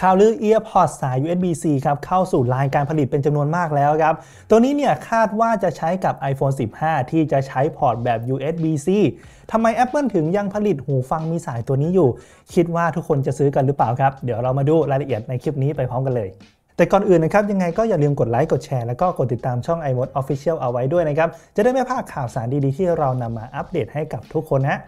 ข่าวลือ EarPods สาย USB-C ครับเข้าสู่ลายการผลิตเป็นจำนวนมากแล้วครับตัวนี้เนี่ยคาดว่าจะใช้กับ iPhone 15 ที่จะใช้พอร์ตแบบ USB-C ทำไม Apple ถึงยังผลิตหูฟังมีสายตัวนี้อยู่ คิดว่าทุกคนจะซื้อกันหรือเปล่าครับเดี๋ยวเรามาดูรายละเอียดในคลิปนี้ไปพร้อมกันเลย แต่ก่อนอื่นนะครับยังไงก็อย่าลืมกดไลค์กดแชร์แล้วก็กดติดตามช่อง iMode Official เอาไว้ด้วยนะครับจะได้ไม่พลาดข่าวสารดีๆ ที่เรานำมาอัปเดตให้กับทุกคนนะ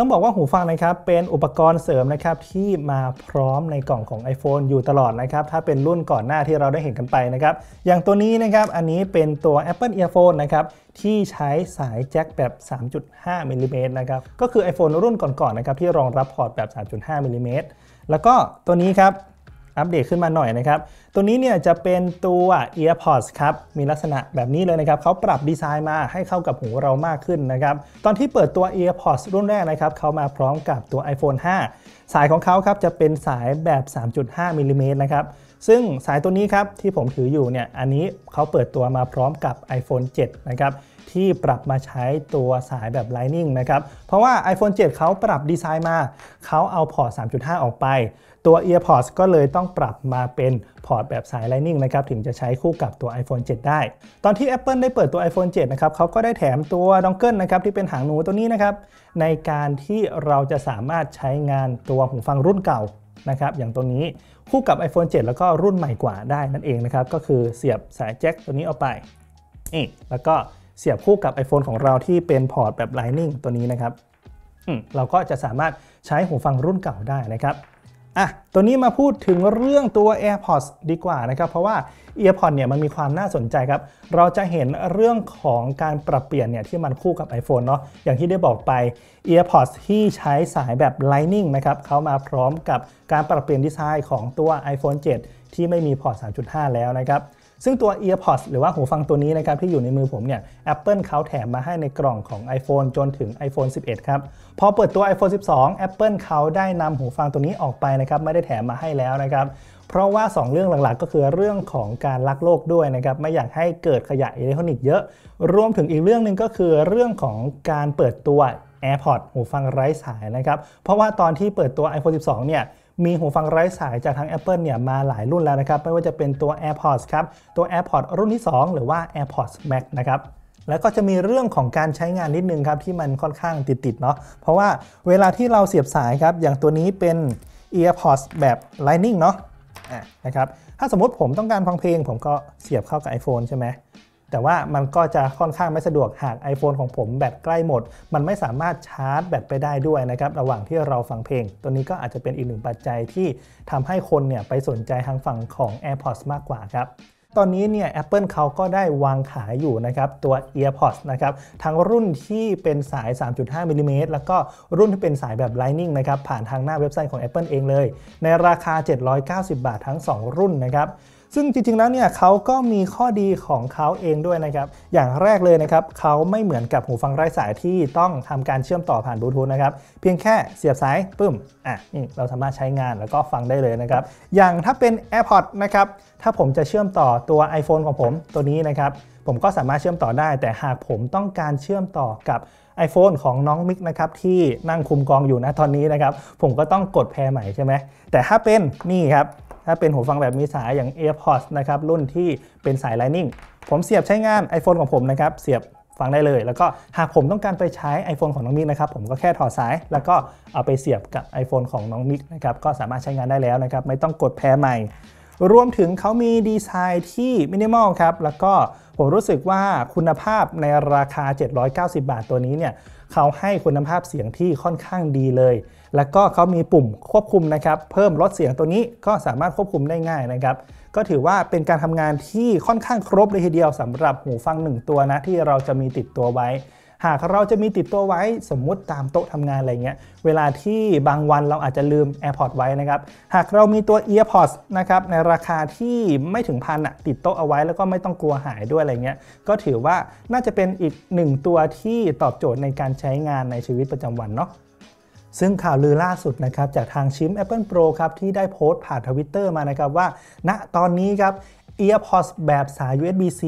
ต้องบอกว่าหูฟังนะครับเป็นอุปกรณ์เสริมนะครับที่มาพร้อมในกล่องของ iPhone อยู่ตลอดนะครับถ้าเป็นรุ่นก่อนหน้าที่เราได้เห็นกันไปนะครับอย่างตัวนี้นะครับอันนี้เป็นตัว Apple Earphone นะครับที่ใช้สายแจ็คแบบ 3.5มิลลิเมตรนะครับก็คือ iPhone รุ่นก่อนๆนนะครับที่รองรับพอร์ตแบบ 3.5มิลลิเมตรแล้วก็ตัวนี้ครับอัปเดตขึ้นมาหน่อยนะครับ ตัวนี้เนี่ยจะเป็นตัว AirPods ครับ มีลักษณะแบบนี้เลยนะครับเขาปรับดีไซน์มาให้เข้ากับหูเรามากขึ้นนะครับ ตอนที่เปิดตัว AirPods รุ่นแรกนะครับ เขามาพร้อมกับตัว iPhone 5 สายของเขาครับจะเป็นสายแบบ 3.5มิลิเมตรนะครับ ซึ่งสายตัวนี้ครับที่ผมถืออยู่เนี่ย อันนี้เขาเปิดตัวมาพร้อมกับ iPhone 7 นะครับที่ปรับมาใช้ตัวสายแบบ Lightning นะครับ เพราะว่า iPhone 7 เขาปรับดีไซน์มา เขาเอาพอร์ต 3.5 ออกไป ตัว a r p o d s ก็เลยต้องปรับมาเป็นพอร์ตแบบสาย Lightning นะครับ ถึงจะใช้คู่กับตัว iPhone 7 ได้ ตอนที่ Apple ได้เปิดตัว iPhone 7นะครับเขาก็ได้แถมตัวดองเกิลนะครับที่เป็นหางหนูตัวนี้นะครับ ในการที่เราจะสามารถใช้งานตัวหูฟังรุ่นเก่านะครับอย่างตัวนี้คู่กับ iPhone 7 แล้วก็รุ่นใหม่กว่าได้ นั่นเองนะครับก็คือเสียบสายแจ็คตัวนี้เอาไปนี่แล้วก็เสียบคู่กับ iPhone ของเราที่เป็นพอร์ตแบบ Lightning ตัวนี้นะครับเราก็จะสามารถใช้หูฟังรุ่นเก่าได้นะครับอ่ะตัวนี้มาพูดถึงเรื่องตัว AirPods ดีกว่านะครับ เพราะว่า AirPods เนี่ยมันมีความน่าสนใจครับ เราจะเห็นเรื่องของการปรับเปลี่ยนเนี่ยที่มันคู่กับ iPhone เนาะ อย่างที่ได้บอกไป AirPods ที่ใช้สายแบบ Lightning นะครับเขามาพร้อมกับการปรับเปลี่ยนดีไซน์ของตัว iPhone 7 ที่ไม่มีพอร์ต3.5 แล้วนะครับซึ่งตัว EarPods หรือว่าหูฟังตัวนี้นะครับที่อยู่ในมือผมเนี่ย Apple เขาแถมมาให้ในกล่องของ iPhone จนถึง iPhone 11 ครับพอเปิดตัว iPhone 12 Apple เขาได้นำหูฟังตัวนี้ออกไปนะครับไม่ได้แถมมาให้แล้วนะครับเพราะว่า 2 เรื่องหลักๆ ก็คือเรื่องของการลักโลกด้วยนะครับไม่อยากให้เกิดขยะอิเล็กทรอนิกส์เยอะ รวมถึงอีกเรื่องหนึ่งก็คือเรื่องของการเปิดตัว AirPods หูฟังไร้สายนะครับเพราะว่าตอนที่เปิดตัว iPhone 12 เนี่ยมีหูฟังไร้สายจากทาง Apple เนี่ยมาหลายรุ่นแล้วนะครับ ไม่ว่าจะเป็นตัว AirPods ครับ ตัว AirPods รุ่นที่ 2 หรือว่า AirPods Max นะครับ แล้วก็จะมีเรื่องของการใช้งานนิดนึงครับ ที่มันค่อนข้างติด ๆ เนาะเพราะว่าเวลาที่เราเสียบสายครับ อย่างตัวนี้เป็น AirPods แบบ Lightning เนาะะนะครับถ้าสมมติผมต้องการฟังเพลงผมก็เสียบเข้ากับ iPhone ใช่ไหมแต่ว่ามันก็จะค่อนข้างไม่สะดวกหาก iPhone ของผมแบตใกล้หมด มันไม่สามารถชาร์จแบตไปได้ด้วยนะครับ ระหว่างที่เราฟังเพลง ตัวนี้ก็อาจจะเป็นอีกหนึ่งปัจจัยที่ทำให้คนเนี่ยไปสนใจทางฝั่งของ AirPods มากกว่าครับ ตอนนี้เนี่ย Apple เขาก็ได้วางขายอยู่นะครับ ตัว AirPods นะครับ ทั้งรุ่นที่เป็นสาย 3.5มิลิเมตรแล้วก็รุ่นที่เป็นสายแบบ Lightning นะครับ ผ่านทางหน้าเว็บไซต์ของ Apple เองเลย ในราคา 790 บาท ทั้ง 2 รุ่นนะครับซึ่งจริง ๆ แล้วเนี่ยเขาก็มีข้อดีของเขาเองด้วยนะครับ อย่างแรกเลยนะครับเขาไม่เหมือนกับหูฟังไร้สายที่ต้องทำการเชื่อมต่อผ่านบลูทูธนะครับ เพียงแค่เสียบสายปึ้มอ่ะนี่ เราสามารถใช้งานแล้วก็ฟังได้เลยนะครับ อย่างถ้าเป็น AirPods นะครับ ถ้าผมจะเชื่อมต่อตัว iPhone ของผมตัวนี้นะครับผมก็สามารถเชื่อมต่อได้ แต่หากผมต้องการเชื่อมต่อกับ iPhone ของน้องมิกนะครับที่นั่งคุมกองอยู่นะตอนนี้นะครับผมก็ต้องกดแพร์ใหม่ใช่ไหมแต่ถ้าเป็นนี่ครับถ้าเป็นหูฟังแบบมีสายอย่าง AirPods นะครับรุ่นที่เป็นสาย Lightning ผมเสียบใช้งาน iPhone ของผมนะครับเสียบฟังได้เลย แล้วก็หากผมต้องการไปใช้ iPhone ของน้องมิกนะครับผมก็แค่ถอดสาย แล้วก็เอาไปเสียบกับ iPhone ของน้องมิกนะครับก็สามารถใช้งานได้แล้วนะครับไม่ต้องกดแพรใหม่ รวมถึงเขามีดีไซน์ที่มินิมอลครับ แล้วก็ผมรู้สึกว่าคุณภาพในราคา 790 บาทตัวนี้เนี่ยเขาให้คุณภาพเสียงที่ค่อนข้างดีเลยแล้วก็เขามีปุ่มควบคุมนะครับ เพิ่มลดเสียงตัวนี้ก็สามารถควบคุมได้ง่ายนะครับ ก็ถือว่าเป็นการทำงานที่ค่อนข้างครบเลยทีเดียวสำหรับหูฟัง 1 ตัวนะ ที่เราจะมีติดตัวไว้ หากเราจะมีติดตัวไว้สมมุติตามโต๊ะทำงานอะไรเงี้ยเวลาที่บางวันเราอาจจะลืม AirPods ไว้นะครับหากเรามีตัว EarPods นะครับในราคาที่ไม่ถึงพันอะติดโต๊ะเอาไว้แล้วก็ไม่ต้องกลัวหายด้วยอะไรเงี้ยก็ถือว่าน่าจะเป็นอีกหนึ่งตัวที่ตอบโจทย์ในการใช้งานในชีวิตประจำวันเนาะซึ่งข่าวลือล่าสุดนะครับจากทางชิม Apple Pro ครับ ที่ได้โพสต์ผ่านทวิตเตอร์มานะครับว่า ณตอนนี้ครับ a ย r p o d s แบบสาย USB-C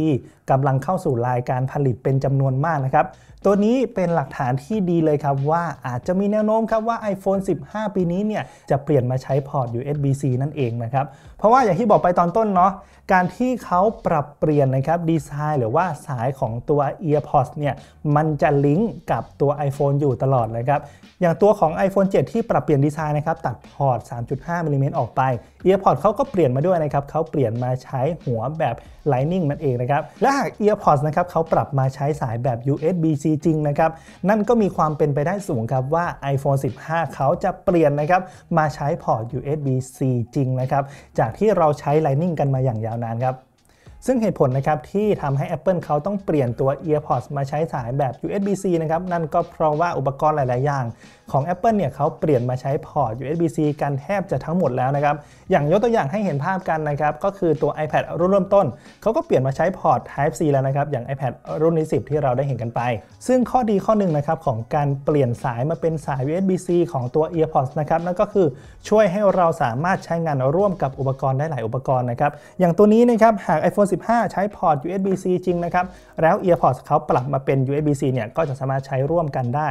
กำลังเข้าสู่รายการผลิตเป็นจำนวนมากนะครับ ตัวนี้เป็นหลักฐานที่ดีเลยครับว่าอาจจะมีแนวโน้มครับว่า iPhone 15 ปีนี้เนี่ยจะเปลี่ยนมาใช้พอร์ต USB-C นั่นเองนะครับ เพราะว่าอย่างที่บอกไปตอนต้นเนาะการที่เขาปรับเปลี่ยนนะครับดีไซน์หรือว่าสายของตัว a r p o d s เนี่ยมันจะลิงก์กับตัว iPhone อยู่ตลอดเลยครับ อย่างตัวของ iPhone 7 ที่ปรับเปลี่ยนดีไซน์นะครับตัดพอร์ต3.5มิลลิเมตรออกไป a r p o d s เขาก็เปลี่ยนมาด้วยนะครับเขาเปลี่ยนมาใช้หัวแบบ Lightning มันเองนะครับ และหาก EarPods นะครับเขาปรับมาใช้สายแบบ USB-C จริงนะครับ นั่นก็มีความเป็นไปได้สูงครับ ว่า iPhone 15 เขาจะเปลี่ยนนะครับ มาใช้พอร์ต USB-C จริงนะครับ จากที่เราใช้ Lightning กันมาอย่างยาวนานครับซึ่งเหตุผลนะครับที่ทำให้ Apple เขาต้องเปลี่ยนตัว EarPods มาใช้สายแบบ USB-C นะครับนั่นก็เพราะว่าอุปกรณ์หลาย ๆ อย่าง ของ Apple เนี่ยเขาเปลี่ยนมาใช้พอร์ต USB-C กันแทบจะทั้งหมดแล้วนะครับอย่างยกตัวอย่างให้เห็นภาพกันนะครับก็คือตัว iPad รุ่นเริ่มต้น เขาก็เปลี่ยนมาใช้พอร์ต Type C แล้วนะครับอย่าง iPad รุ่นที่10 ที่เราได้เห็นกันไป ซึ่งข้อดีข้อหนึ่งนะครับของการเปลี่ยนสายมาเป็นสาย USB-C ของตัว EarPods นะครับนั่นก็คือช่วยให้เราสามารถใช้งานร่วมกับอุปกรณ์ได้หลายอุปกรณ์นะครับอย่างตัวนี้นะครับหาก iPhone 15 ใช้พอร์ต USB-C จริงนะครับ แล้ว EarPods เขาปรับมาเป็น USB-C เนี่ย ก็จะสามารถใช้ร่วมกันได้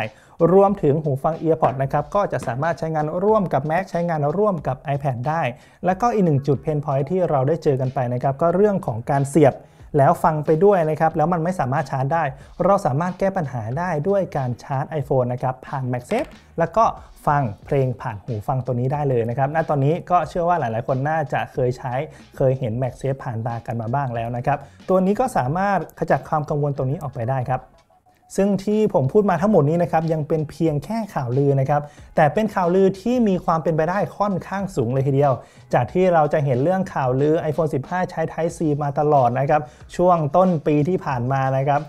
รวมถึงหูฟัง EarPods นะครับ ก็จะสามารถใช้งานร่วมกับ Mac ใช้งานร่วมกับ iPad ได้ แล้วก็อีกหนึ่งจุดเพนพอยที่เราได้เจอกันไปนะครับ ก็เรื่องของการเสียบแล้วฟังไปด้วยนะครับแล้วมันไม่สามารถชาร์จได้ เราสามารถแก้ปัญหาได้ด้วยการชาร์จ iPhone นะครับผ่าน MagSafe แล้วก็ฟังเพลงผ่านหูฟังตัวนี้ได้เลยนะครับณตอนนี้ก็เชื่อว่าหลาย ๆ คนน่าจะเคยใช้ เคยเห็น MagSafe ผ่านตากันมาบ้างแล้วนะครับตัวนี้ก็สามารถขจัดความกังวลตรงนี้ออกไปได้ครับซึ่งที่ผมพูดมาทั้งหมดนี้นะครับยังเป็นเพียงแค่ข่าวลือนะครับแต่เป็นข่าวลือที่มีความเป็นไปได้ค่อนข้างสูงเลยทีเดียว จากที่เราจะเห็นเรื่องข่าวลือ iPhone 15 ใช้ Type C มาตลอดนะครับช่วงต้นปีที่ผ่านมานะครับ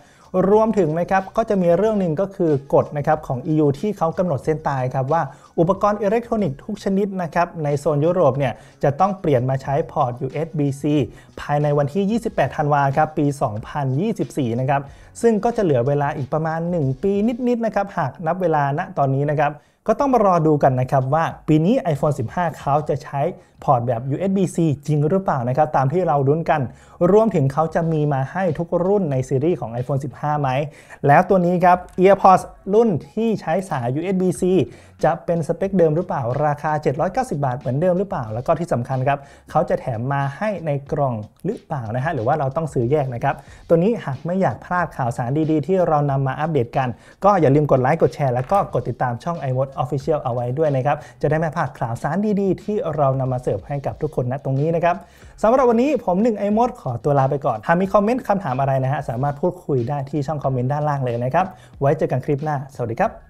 รวมถึงนะครับก็จะมีเรื่องหนึ่งก็คือกฎนะครับของ EU ที่เขากำหนดเส้นตายครับว่าอุปกรณ์อิเล็กทรอนิกส์ทุกชนิดนะครับในโซนยุโรปเนี่ยจะต้องเปลี่ยนมาใช้พอร์ต USB-C ภายในวันที่ 28 ธันวาครับปี 2024 นะครับซึ่งก็จะเหลือเวลาอีกประมาณ 1 ปีนิดๆนะครับหากนับเวลาณตอนนี้นะครับก็ต้องมารอดูกันนะครับว่าปีนี้ iPhone 15 เขาจะใช้พอร์ตแบบ USB-C จริงหรือเปล่านะครับตามที่เราลุ้นกันรวมถึงเขาจะมีมาให้ทุกรุ่นในซีรีส์ของ iPhone 15 ไหม แล้วตัวนี้ครับ EarPods รุ่นที่ใช้สาย USB-C จะเป็นสเปคเดิมหรือเปล่า ราคา 790 บาทเหมือนเดิมหรือเปล่า แล้วก็ที่สำคัญครับเขาจะแถมมาให้ในกล่องหรือเปล่านะฮะหรือว่าเราต้องซื้อแยกนะครับตัวนี้หากไม่อยากพลาดข่าวสารดีๆ ที่เรานำมาอัปเดตกัน ก็อย่าลืมกดไลค์กดแชร์แล้วก็กดติดตามช่อง iWatch Official เอาไว้ด้วยนะครับ จะได้ไม่พลาดข่าวสารดีๆ ที่เรานำมาเสิร์ฟให้กับทุกคนนะตรงนี้นะครับ สำหรับวันนี้ผมหนึ่งไอมดขอตัวลาไปก่อน หากมีคอมเมนต์คำถามอะไรนะฮะสามารถพูดคุยได้ที่ช่องคอมเมนต์ด้านล่างเลยนะครับ ไว้เจอกันคลิปหน้า สวัสดีครับ